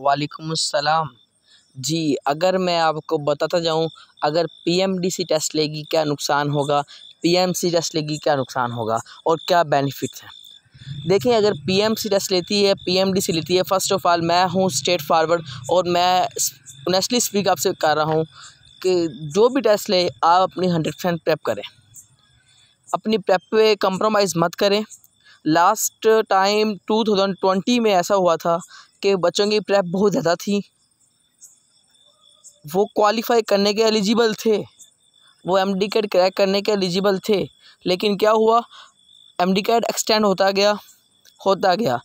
वालेकुम अस्सलाम जी अगर मैं आपको बताता जाऊँ अगर पीएमडीसी टेस्ट लेगी क्या नुकसान होगा पीएमसी टेस्ट लेगी क्या नुकसान होगा और क्या बेनिफिट्स हैं देखें अगर पीएमसी टेस्ट लेती है पीएमडीसी लेती है फ़र्स्ट ऑफ़ ऑल मैं हूँ स्टेट फारवर्ड और मैं नेशनली स्पीक आपसे कर रहा हूँ कि जो भी टेस्ट ले आप अपनी हंड्रेड परसेंट प्रेप करें अपनी प्रेप पे कंप्रोमाइज़ मत करें last time two thousand twenty में ऐसा हुआ था के बच्चों की प्रेप बहुत ज़्यादा थी वो क्वालिफाई करने के एलिजिबल थे वो एम डी कैड क्रैक करने के एलिजिबल थे लेकिन क्या हुआ एम डी कैड एक्सटेंड होता गया होता गया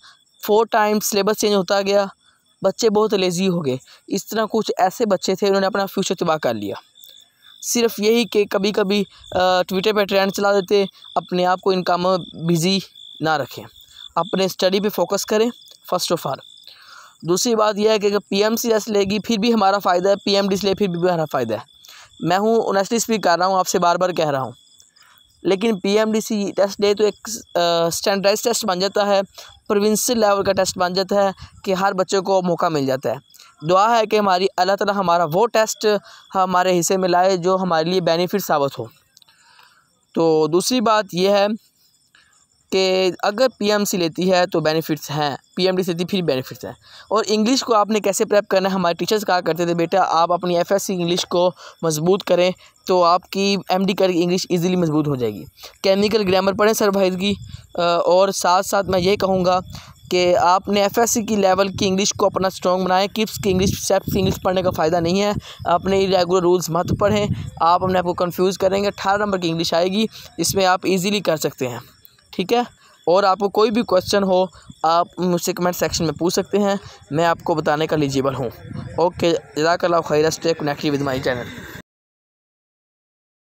फोर टाइम सिलेबस चेंज होता गया बच्चे बहुत लेज़ी हो गए इस तरह कुछ ऐसे बच्चे थे उन्होंने अपना फ्यूचर तबाह कर लिया सिर्फ यही कि कभी कभी ट्विटर पर ट्रेंड चला देते अपने आप को इन कामों में बिज़ी ना रखें अपने स्टडी पे फोकस करें फर्स्ट ऑफ ऑल दूसरी बात यह है कि अगर पी एम सी एस लेगी फिर भी हमारा फ़ायदा है पी एम डी से ले फिर भी हमारा फ़ायदा है मैं हूँ ऑनेस्टली स्पीक कर रहा हूँ आपसे बार बार कह रहा हूँ लेकिन P M D C test ले तो एक स्टैंडर्डाइज टेस्ट बन जाता है प्रोविंसल लेवल का टेस्ट बन जाता है कि हर बच्चे को मौका मिल जाता है दुआ है कि हमारी अल्लाह ताला हमारा वो टेस्ट हमारे हिस्से में लाए जो हमारे लिए बेनिफिट साबित हो तो दूसरी बात यह है कि अगर पीएमसी लेती है तो बेनिफिट्स हैं पीएमडी से लेती फिर बेनिफिट्स हैं और इंग्लिश को आपने कैसे प्रेप करना है हमारे टीचर्स कहा करते थे बेटा आप अपनी एफएससी इंग्लिश को मजबूत करें तो आपकी एमडी करके इंग्लिश इजीली मजबूत हो जाएगी केमिकल ग्रामर पढ़ें सर भाई की और साथ साथ मैं ये कहूँगा कि आपने सी की लेवल की इंग्लिश को अपना स्ट्रॉन्ग बनाएं किप्स की इंग्लिश स्टेप्स की इंग्लिश पढ़ने का फ़ायदा नहीं है अपने रेगुलर रूल्स मत पढ़ें आप अपने आप को कन्फ्यूज़ करेंगे अठारह नंबर की इंग्लिश आएगी इसमें आप इजीली कर सकते हैं ठीक है और आपको कोई भी क्वेश्चन हो आप मुझसे कमेंट सेक्शन में पूछ सकते हैं मैं आपको बताने का एलिजिबल हूँ ओके जजाकल्ला खैर stay connective with my channel